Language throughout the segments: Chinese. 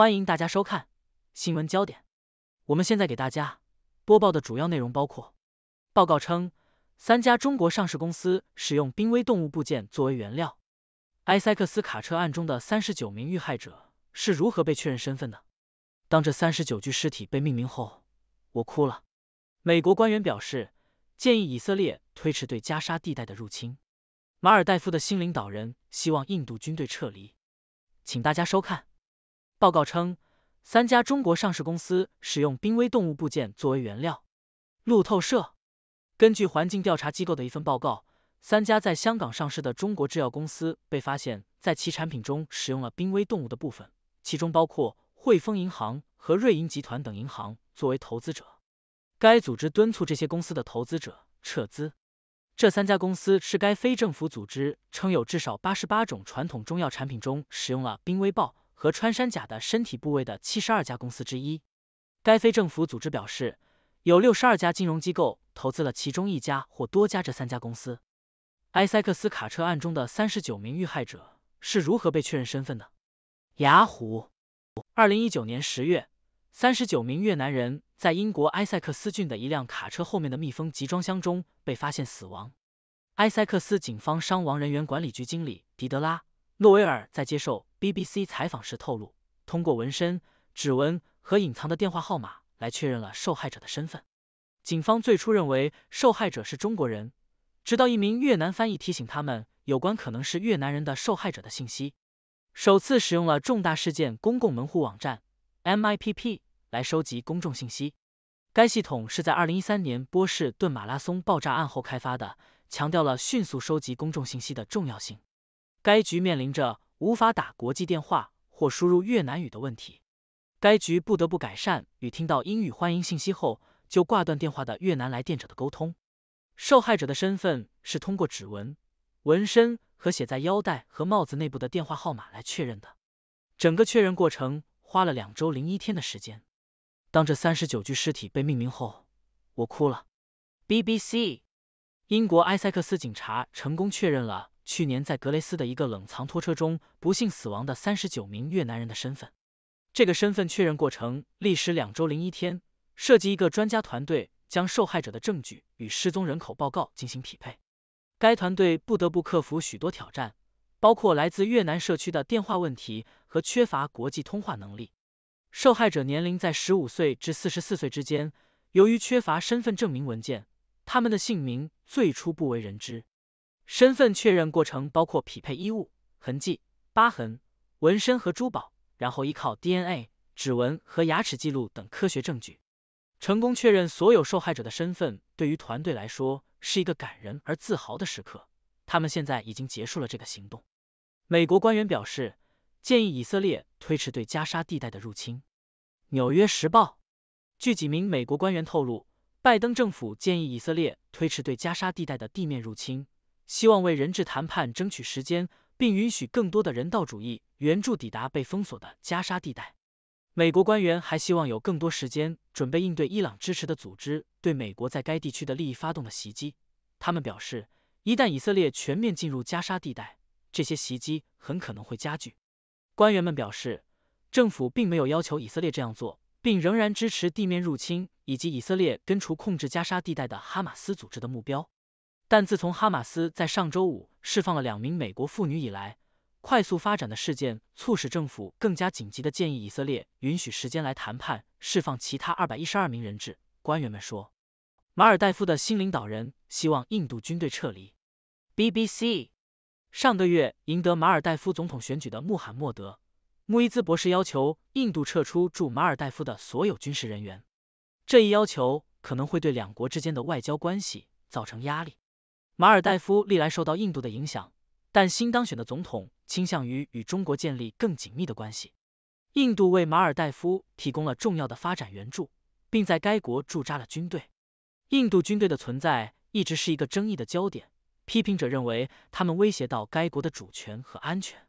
欢迎大家收看新闻焦点。我们现在给大家播报的主要内容包括：报告称三家中国上市公司使用濒危动物部件作为原料；埃塞克斯卡车案中的三十九名遇害者是如何被确认身份的？当这三十九具尸体被命名后，我哭了。美国官员表示，建议以色列推迟对加沙地带的入侵。马尔代夫的新领导人希望印度军队撤离。请大家收看。报告称，三家中国上市公司使用濒危动物部件作为原料。路透社根据环境调查机构的一份报告，三家在香港上市的中国制药公司被发现在其产品中使用了濒危动物的部分，其中包括汇丰银行和瑞银集团等银行作为投资者。该组织敦促这些公司的投资者撤资。这三家公司是该非政府组织称有至少八十八种传统中药产品中使用了濒危豹。和穿山甲的身体部位的七十二家公司之一。该非政府组织表示，有六十二家金融机构投资了其中一家或多家这三家公司。埃塞克斯卡车案中的三十九名遇害者是如何被确认身份的？雅虎，二零一九年十月，三十九名越南人在英国埃塞克斯郡的一辆卡车后面的密封集装箱中被发现死亡。埃塞克斯警方伤亡人员管理局经理迪德拉。诺维尔在接受 BBC 采访时透露，通过纹身、指纹和隐藏的电话号码来确认了受害者的身份。警方最初认为受害者是中国人，直到一名越南翻译提醒他们有关可能是越南人的受害者的信息。首次使用了重大事件公共门户网站 MIPP 来收集公众信息。该系统是在二零一三年波士顿马拉松爆炸案后开发的，强调了迅速收集公众信息的重要性。该局面临着无法打国际电话或输入越南语的问题，该局不得不改善与听到英语欢迎信息后就挂断电话的越南来电者的沟通。受害者的身份是通过指纹、纹身和写在腰带和帽子内部的电话号码来确认的，整个确认过程花了两周零一天的时间。当这三十九具尸体被命名后，我哭了。BBC，英国埃塞克斯警察成功确认了。去年在格雷斯的一个冷藏拖车中不幸死亡的三十九名越南人的身份。这个身份确认过程历时两周零一天，涉及一个专家团队将受害者的证据与失踪人口报告进行匹配。该团队不得不克服许多挑战，包括来自越南社区的电话问题和缺乏国际通话能力。受害者年龄在十五岁至四十四岁之间，由于缺乏身份证明文件，他们的姓名最初不为人知。身份确认过程包括匹配衣物痕迹、疤痕、纹身和珠宝，然后依靠 DNA、指纹和牙齿记录等科学证据，成功确认所有受害者的身份。对于团队来说，是一个感人而自豪的时刻。他们现在已经结束了这个行动。美国官员表示，建议以色列推迟对加沙地带的入侵。纽约时报，据几名美国官员透露，拜登政府建议以色列推迟对加沙地带的地面入侵。希望为人质谈判争取时间，并允许更多的人道主义援助抵达被封锁的加沙地带。美国官员还希望有更多时间准备应对伊朗支持的组织对美国在该地区的利益发动的袭击。他们表示，一旦以色列全面进入加沙地带，这些袭击很可能会加剧。官员们表示，政府并没有要求以色列这样做，并仍然支持地面入侵以及以色列根除控制加沙地带的哈马斯组织的目标。但自从哈马斯在上周五释放了两名美国妇女以来，快速发展的事件促使政府更加紧急的建议以色列允许时间来谈判释放其他二百一十二名人质。官员们说，马尔代夫的新领导人希望印度军队撤离。BBC 上个月赢得马尔代夫总统选举的穆罕默德·穆伊兹博士要求印度撤出驻马尔代夫的所有军事人员，这一要求可能会对两国之间的外交关系造成压力。马尔代夫历来受到印度的影响，但新当选的总统倾向于与中国建立更紧密的关系。印度为马尔代夫提供了重要的发展援助，并在该国驻扎了军队。印度军队的存在一直是一个争议的焦点，批评者认为他们威胁到该国的主权和安全。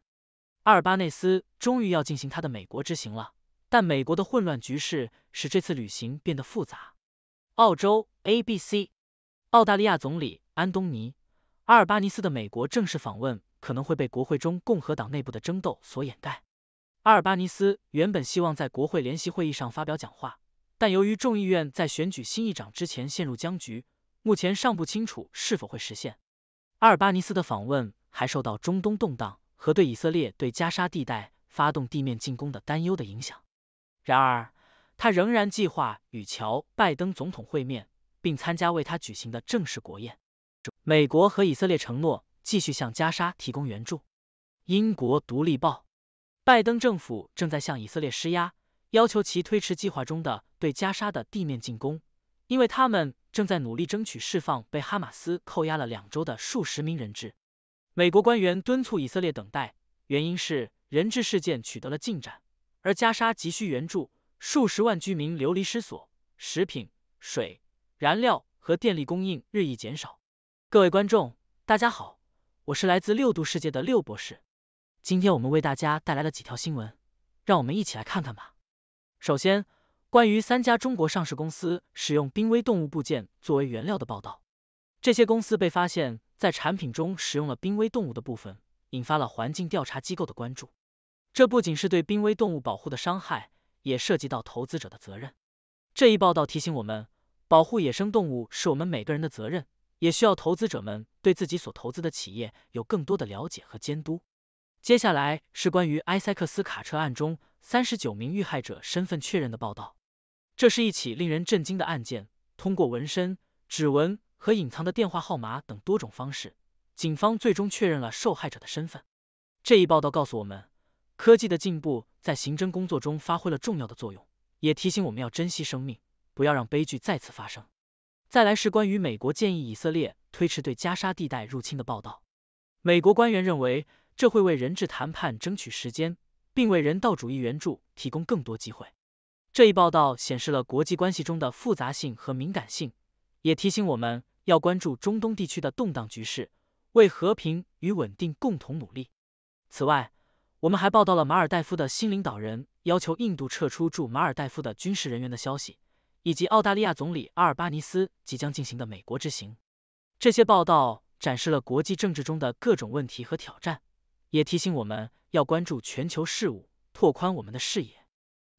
阿尔巴内斯终于要进行他的美国之行了，但美国的混乱局势使这次旅行变得复杂。澳洲 ABC，澳大利亚总理。安东尼·阿尔巴尼斯的美国正式访问可能会被国会中共和党内部的争斗所掩盖。阿尔巴尼斯原本希望在国会联席会议上发表讲话，但由于众议院在选举新议长之前陷入僵局，目前尚不清楚是否会实现。阿尔巴尼斯的访问还受到中东动荡和对以色列对加沙地带发动地面进攻的担忧的影响。然而，他仍然计划与乔·拜登总统会面，并参加为他举行的正式国宴。美国和以色列承诺继续向加沙提供援助。英国《独立报》：拜登政府正在向以色列施压，要求其推迟计划中的对加沙的地面进攻，因为他们正在努力争取释放被哈马斯扣押了两周的数十名人质。美国官员敦促以色列等待，原因是人质事件取得了进展，而加沙急需援助，数十万居民流离失所，食品、水、燃料和电力供应日益减少。各位观众，大家好，我是来自六度世界的六博士。今天我们为大家带来了几条新闻，让我们一起来看看吧。首先，关于三家中国上市公司使用濒危动物部件作为原料的报道，这些公司被发现在产品中使用了濒危动物的部分，引发了环境调查机构的关注。这不仅是对濒危动物保护的伤害，也涉及到投资者的责任。这一报道提醒我们，保护野生动物是我们每个人的责任。也需要投资者们对自己所投资的企业有更多的了解和监督。接下来是关于埃塞克斯卡车案中三十九名遇害者身份确认的报道。这是一起令人震惊的案件，通过纹身、指纹和隐藏的电话号码等多种方式，警方最终确认了受害者的身份。这一报道告诉我们，科技的进步在刑侦工作中发挥了重要的作用，也提醒我们要珍惜生命，不要让悲剧再次发生。再来是关于美国建议以色列推迟对加沙地带入侵的报道。美国官员认为，这会为人质谈判争取时间，并为人道主义援助提供更多机会。这一报道显示了国际关系中的复杂性和敏感性，也提醒我们要关注中东地区的动荡局势，为和平与稳定共同努力。此外，我们还报道了马尔代夫的新领导人要求印度撤出驻马尔代夫的军事人员的消息。以及澳大利亚总理阿尔巴尼斯即将进行的美国之行，这些报道展示了国际政治中的各种问题和挑战，也提醒我们要关注全球事务，拓宽我们的视野。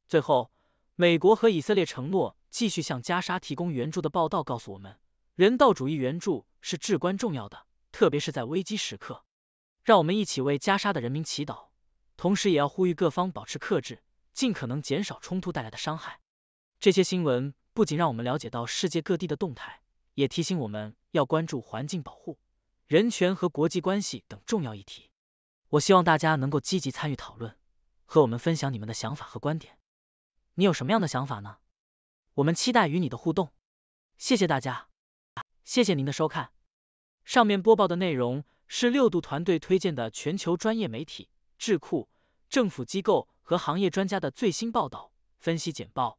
最后，美国和以色列承诺继续向加沙提供援助的报道告诉我们，人道主义援助是至关重要的，特别是在危机时刻。让我们一起为加沙的人民祈祷，同时也要呼吁各方保持克制，尽可能减少冲突带来的伤害。这些新闻不仅让我们了解到世界各地的动态，也提醒我们要关注环境保护、人权和国际关系等重要议题。我希望大家能够积极参与讨论，和我们分享你们的想法和观点。你有什么样的想法呢？我们期待与你的互动。谢谢大家，谢谢您的收看。上面播报的内容是六度团队推荐的全球专业媒体、智库、政府机构和行业专家的最新报道、分析简报。